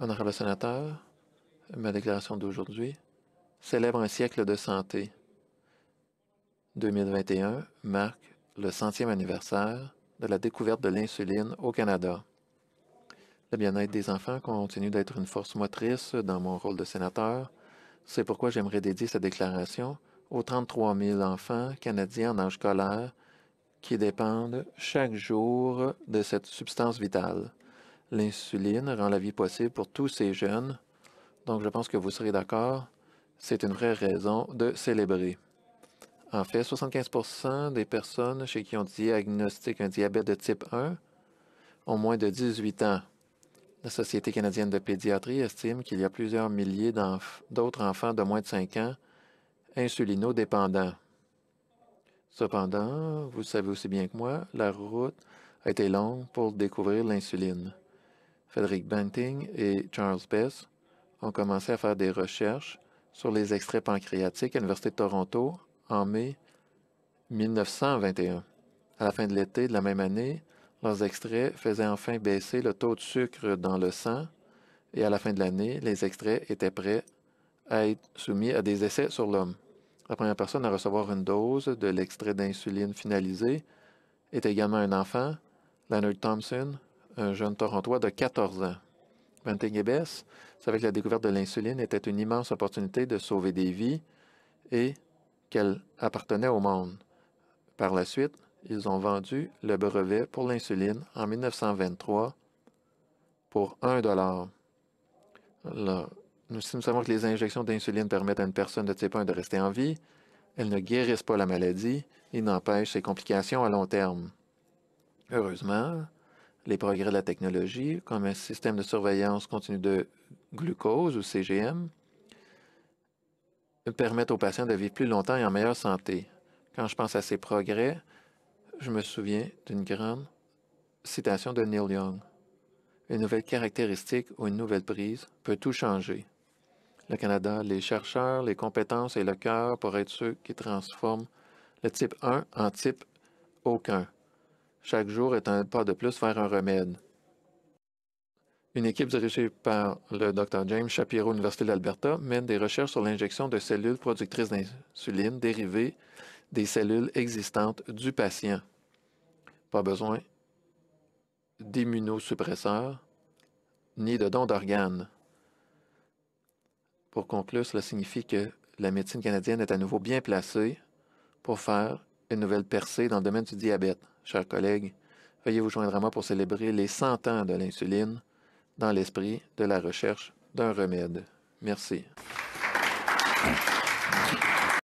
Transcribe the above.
Honorable sénateur, ma déclaration d'aujourd'hui célèbre un siècle de santé. 2021 marque le centième anniversaire de la découverte de l'insuline au Canada. Le bien-être des enfants continue d'être une force motrice dans mon rôle de sénateur. C'est pourquoi j'aimerais dédier cette déclaration aux 33 000 enfants canadiens en âge scolaire qui dépendent chaque jour de cette substance vitale. L'insuline rend la vie possible pour tous ces jeunes, donc je pense que vous serez d'accord, c'est une vraie raison de célébrer. En fait, 75 des personnes chez qui on diagnostique un diabète de type 1 ont moins de 18 ans. La Société canadienne de pédiatrie estime qu'il y a plusieurs milliers d'autres enfants de moins de 5 ans insulinodépendants. Cependant, vous savez aussi bien que moi, la route a été longue pour découvrir l'insuline. Frederick Banting et Charles Bess ont commencé à faire des recherches sur les extraits pancréatiques à l'Université de Toronto en mai 1921. À la fin de l'été de la même année, leurs extraits faisaient enfin baisser le taux de sucre dans le sang et à la fin de l'année, les extraits étaient prêts à être soumis à des essais sur l'homme. La première personne à recevoir une dose de l'extrait d'insuline finalisé est également un enfant, Leonard Thompson, un jeune Torontois de 14 ans. 21 savait que la découverte de l'insuline était une immense opportunité de sauver des vies et qu'elle appartenait au monde. Par la suite, ils ont vendu le brevet pour l'insuline en 1923 pour 1 dollar. nous, si nous savons que les injections d'insuline permettent à une personne de type 1 de rester en vie, elles ne guérissent pas la maladie et n'empêchent ses complications à long terme. Heureusement, les progrès de la technologie, comme un système de surveillance continue de glucose ou CGM, permettent aux patients de vivre plus longtemps et en meilleure santé. Quand je pense à ces progrès, je me souviens d'une grande citation de Neil Young. Une nouvelle caractéristique ou une nouvelle prise peut tout changer. Le Canada, les chercheurs, les compétences et le cœur pourraient être ceux qui transforment le type 1 en type aucun. Chaque jour est un pas de plus vers un remède. Une équipe dirigée par le Dr. James Shapiro, Université d'Alberta, mène des recherches sur l'injection de cellules productrices d'insuline dérivées des cellules existantes du patient. Pas besoin d'immunosuppresseurs ni de dons d'organes. Pour conclure, cela signifie que la médecine canadienne est à nouveau bien placée pour faire une nouvelle percée dans le domaine du diabète chers collègues, veuillez vous joindre à moi pour célébrer les 100 ans de l'insuline dans l'esprit de la recherche d'un remède. Merci.